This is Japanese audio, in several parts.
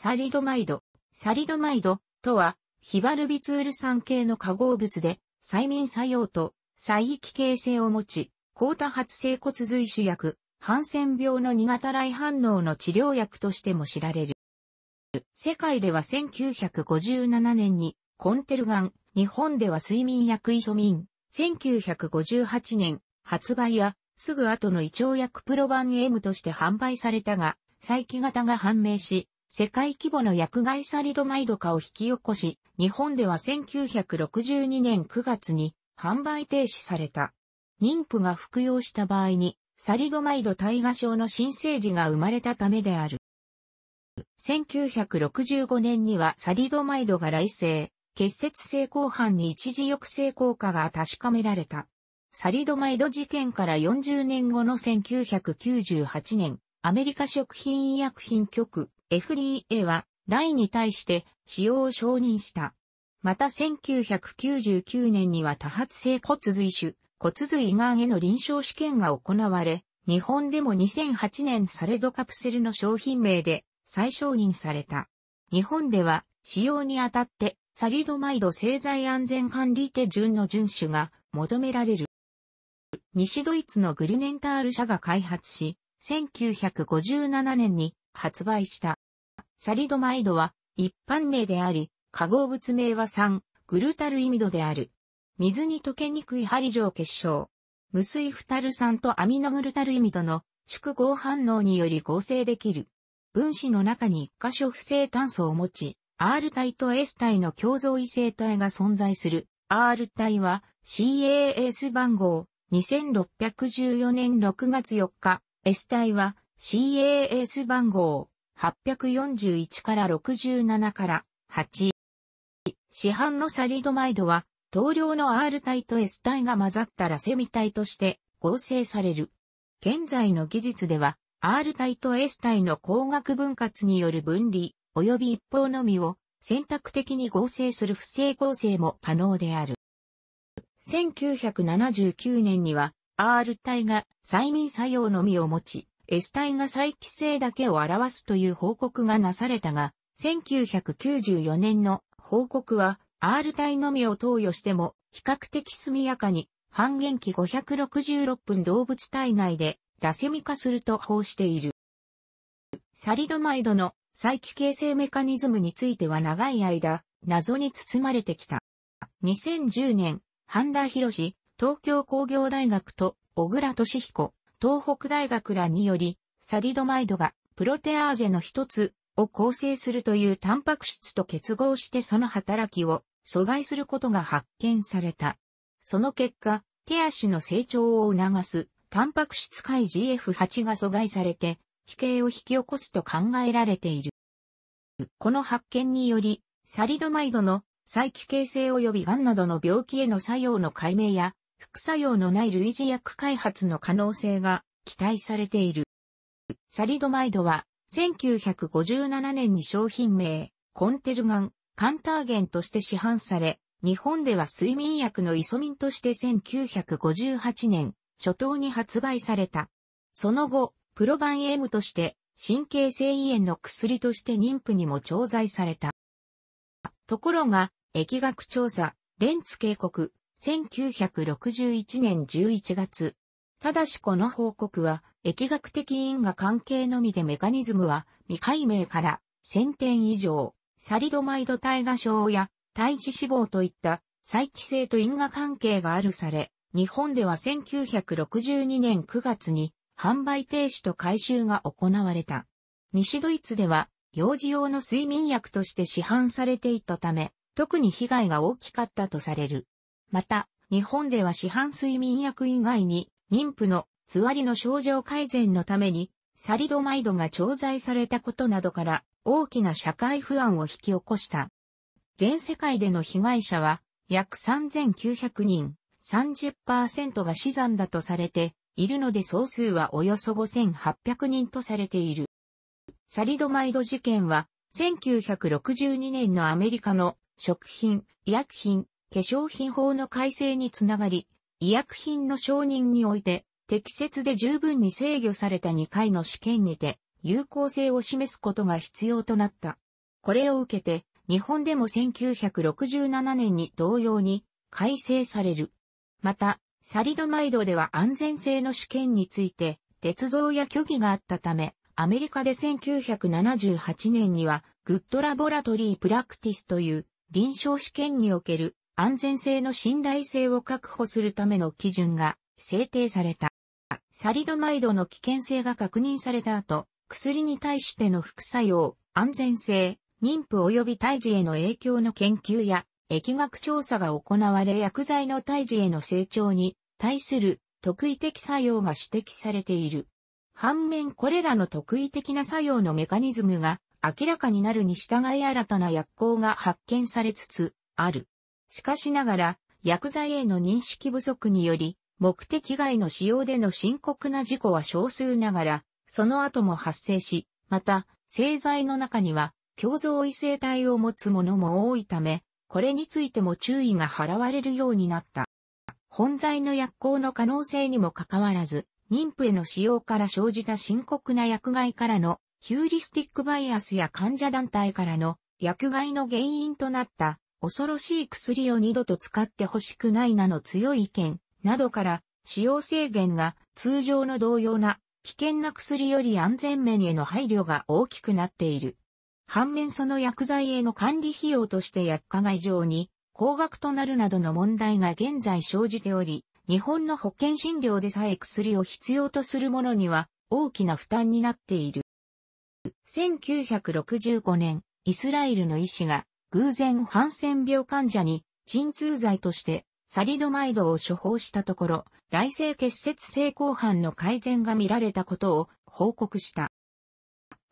サリドマイド。サリドマイドとは、ヒバルビツール酸系の化合物で、催眠作用と、再域形成を持ち、高多発性骨髄腫薬、ハンセン病の二型来反応の治療薬としても知られる。世界では1957年に、コンテルガン、日本では睡眠薬イソミン、1958年、発売や、すぐ後の胃腸薬プロバン M として販売されたが、再起型が判明し、世界規模の薬害サリドマイド化を引き起こし、日本では1962年9月に販売停止された。妊婦が服用した場合に、サリドマイド対芽症の新生児が生まれたためである。1965年にはサリドマイドが来生、結節性後半に一時抑制効果が確かめられた。サリドマイド事件から40年後の1998年、アメリカ食品医薬品局 FDA は、ライに対して使用を承認した。また1999年には多発性骨髄腫、骨髄がんへの臨床試験が行われ、日本でも2008年サレドカプセルの商品名で再承認された。日本では使用にあたってサリドマイド製剤安全管理手順の遵守が求められる。西ドイツのグルネンタール社が開発し、1957年に発売した。サリドマイドは一般名であり、化合物名は酸、グルタルイミドである。水に溶けにくい針状結晶。無水フタル酸とアミノグルタルイミドの縮合反応により合成できる。分子の中に一箇所不正炭素を持ち、R 体と S 体の共造異性体が存在する。R 体は CAS 番号2614年6月4日、S 体は CAS 番号841から67から8。市販のサリドマイドは、等量の R 体と S 体が混ざったらセミ体として合成される。現在の技術では、R 体と S 体の光学分割による分離、及び一方のみを選択的に合成する不正合成も可能である。1979年には、R 体が催眠作用のみを持ち、S 体が再帰性だけを表すという報告がなされたが、1994年の報告は R 体のみを投与しても比較的速やかに半減期566分動物体内でラセミ化すると報している。サリドマイドの再帰形成メカニズムについては長い間謎に包まれてきた。2010年、半田博士、東京工業大学と小倉敏彦、東北大学らにより、サリドマイドがプロテアーゼの一つを構成するというタンパク質と結合してその働きを阻害することが発見された。その結果、手足の成長を促すタンパク質解 GF8 が阻害されて、奇形を引き起こすと考えられている。この発見により、サリドマイドの再帰形性及び癌などの病気への作用の解明や副作用のない類似薬開発の可能性が期待されている。サリドマイドは、1957年に商品名、コンテルガン、カンターゲンとして市販され、日本では睡眠薬のイソミンとして1958年、初頭に発売された。その後、プロバン M として、神経性胃炎の薬として妊婦にも調剤された。ところが、疫学調査、レンツ渓谷、1961年11月。ただしこの報告は、疫学的因果関係のみでメカニズムは未解明から1000点以上、サリドマイド体画症や胎児死亡といった再帰性と因果関係があるされ、日本では1962年9月に販売停止と回収が行われた。西ドイツでは幼児用の睡眠薬として市販されていたため、特に被害が大きかったとされる。また、日本では市販睡眠薬以外に、妊婦のつわりの症状改善のために、サリドマイドが調剤されたことなどから、大きな社会不安を引き起こした。全世界での被害者は、約3900人、30%が死産だとされているので総数はおよそ5800人とされている。サリドマイド事件は1962年のアメリカの食品、医薬品、化粧品法の改正につながり、医薬品の承認において、適切で十分に制御された2回の試験にて、有効性を示すことが必要となった。これを受けて、日本でも1967年に同様に改正される。また、サリドマイドでは安全性の試験について、鉄道や虚偽があったため、アメリカで1978年には、グッドラボラトリープラクティスという臨床試験における安全性の信頼性を確保するための基準が制定された。サリドマイドの危険性が確認された後、薬に対しての副作用、安全性、妊婦及び胎児への影響の研究や、疫学調査が行われ薬剤の胎児への成長に対する特異的作用が指摘されている。反面これらの特異的な作用のメカニズムが明らかになるに従い新たな薬効が発見されつつある。しかしながら、薬剤への認識不足により、目的外の使用での深刻な事故は少数ながら、その後も発生し、また、製剤の中には、共造異性体を持つものも多いため、これについても注意が払われるようになった。本剤の薬効の可能性にもかかわらず、妊婦への使用から生じた深刻な薬害からのヒューリスティックバイアスや患者団体からの薬害の原因となった恐ろしい薬を二度と使ってほしくないなの強い意見などから使用制限が通常の同様な危険な薬より安全面への配慮が大きくなっている。反面その薬剤への管理費用として薬価が異常に高額となるなどの問題が現在生じており、日本の保険診療でさえ薬を必要とする者には大きな負担になっている。1965年、イスラエルの医師が偶然ハンセン病患者に鎮痛剤としてサリドマイドを処方したところ、来性結節性後半の改善が見られたことを報告した。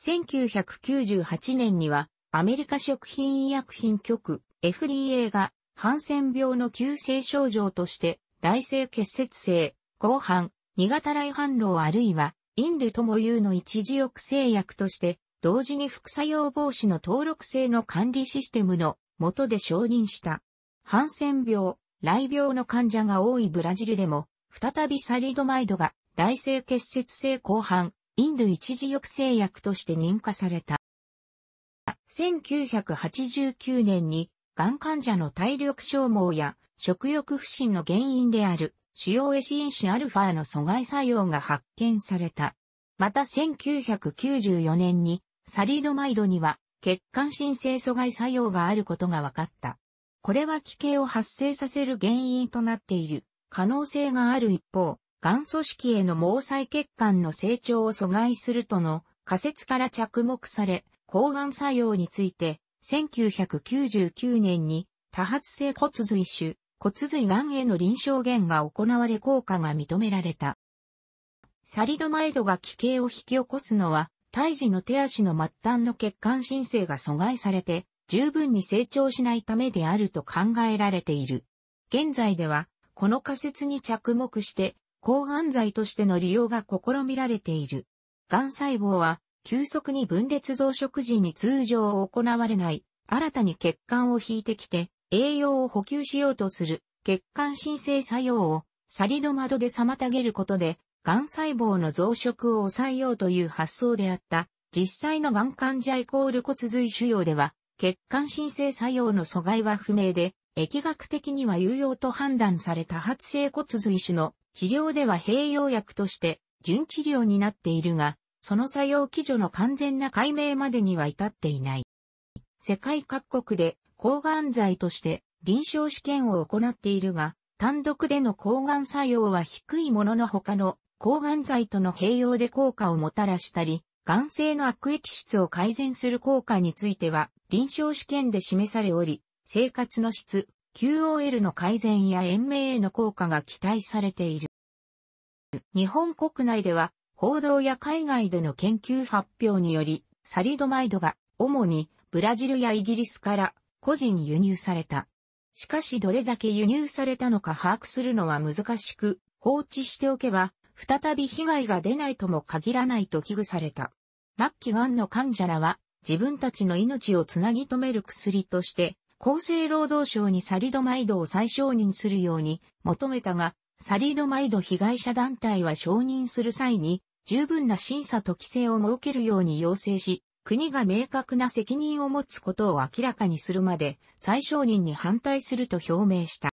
1998年にはアメリカ食品医薬品局 FDA がハンセン病の急性症状として来性結節性後半、2型来反応あるいはインルともいうの一時抑制薬として同時に副作用防止の登録性の管理システムの下で承認した。ハンセン病、雷病の患者が多いブラジルでも、再びサリドマイドが、大性結節性後半、インド一時抑制薬として認可された。1989年に、がん患者の体力消耗や食欲不振の原因である、主要エシン子アルファの阻害作用が発見された。また1994年にサリドマイドには血管新生阻害作用があることが分かった。これは奇形を発生させる原因となっている可能性がある一方、癌組織への毛細血管の成長を阻害するとの仮説から着目され、抗がん作用について、1999年に多発性骨髄腫、骨髄癌への臨床減が行われ効果が認められた。サリドマイドが奇形を引き起こすのは胎児の手足の末端の血管申請が阻害されて、十分に成長しないためであると考えられている。現在では、この仮説に着目して、抗がん剤としての利用が試みられている。がん細胞は、急速に分裂増殖時に通常行われない、新たに血管を引いてきて、栄養を補給しようとする、血管申請作用を、サリド窓で妨げることで、癌細胞の増殖を抑えようという発想であった。実際の癌患者イコール骨髄腫瘍では、血管新生作用の阻害は不明で、疫学的には有用と判断された発生骨髄腫の治療では併用薬として準治療になっているが、その作用基準の完全な解明までには至っていない。世界各国で抗がん剤として臨床試験を行っているが、単独での抗がん作用は低いものの他の抗がん剤との併用で効果をもたらしたり、がん性の悪液質を改善する効果については、臨床試験で示されおり、生活の質、QOL の改善や延命への効果が期待されている。日本国内では、報道や海外での研究発表により、サリドマイドが、主にブラジルやイギリスから個人輸入された。しかしどれだけ輸入されたのか把握するのは難しく、放置しておけば再び被害が出ないとも限らないと危惧された。末期癌の患者らは自分たちの命をつなぎ止める薬として厚生労働省にサリドマイドを再承認するように求めたが、サリドマイド被害者団体は承認する際に十分な審査と規制を設けるように要請し、国が明確な責任を持つことを明らかにするまで再承認に反対すると表明した。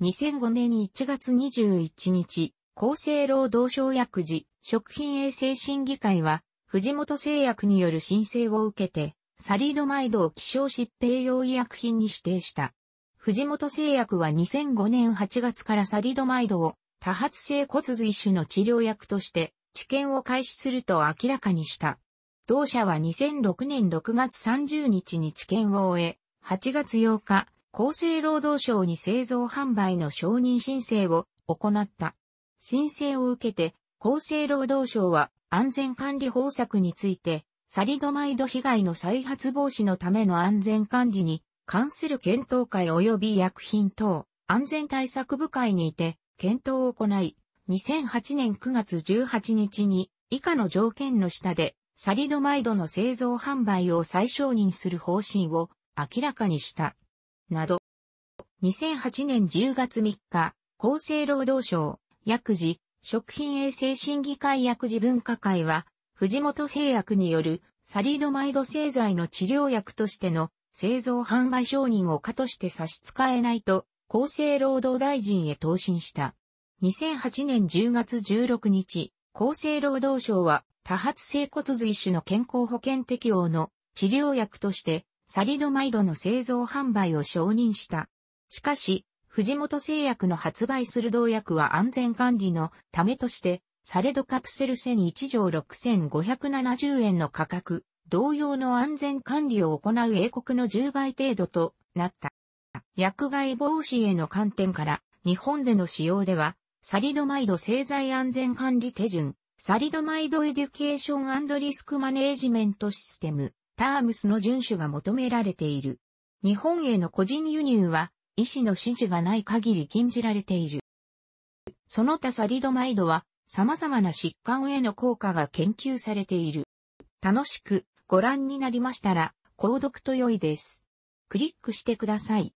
2005年1月21日、厚生労働省薬事、食品衛生審議会は、藤本製薬による申請を受けて、サリドマイドを希少疾病用医薬品に指定した。藤本製薬は2005年8月からサリドマイドを多発性骨髄腫の治療薬として治験を開始すると明らかにした。同社は2006年6月30日に治験を終え、8月8日、厚生労働省に製造販売の承認申請を行った。申請を受けて、厚生労働省は安全管理方策について、サリドマイド被害の再発防止のための安全管理に関する検討会及び薬品等安全対策部会にて検討を行い、2008年9月18日に以下の条件の下でサリドマイドの製造販売を再承認する方針を明らかにした。など、2008年10月3日、厚生労働省薬事、食品衛生審議会薬事分科会は、藤本製薬によるサリドマイド製剤の治療薬としての製造販売承認を可として差し支えないと、厚生労働大臣へ答申した。2008年10月16日、厚生労働省は多発性骨髄種の健康保険適用の治療薬としてサリドマイドの製造販売を承認した。しかし、藤本製薬の発売する同薬は安全管理のためとして、サレドカプセル1001錠6570円の価格、同様の安全管理を行う英国の10倍程度となった。薬害防止への観点から、日本での使用では、サリドマイド製剤安全管理手順、サリドマイドエデュケーションリスクマネージメントシステム、タームスの遵守が求められている。日本への個人輸入は、医師の指示がない限り禁じられている。その他サリドマイドは様々な疾患への効果が研究されている。楽しくご覧になりましたら、購読と良いです。クリックしてください。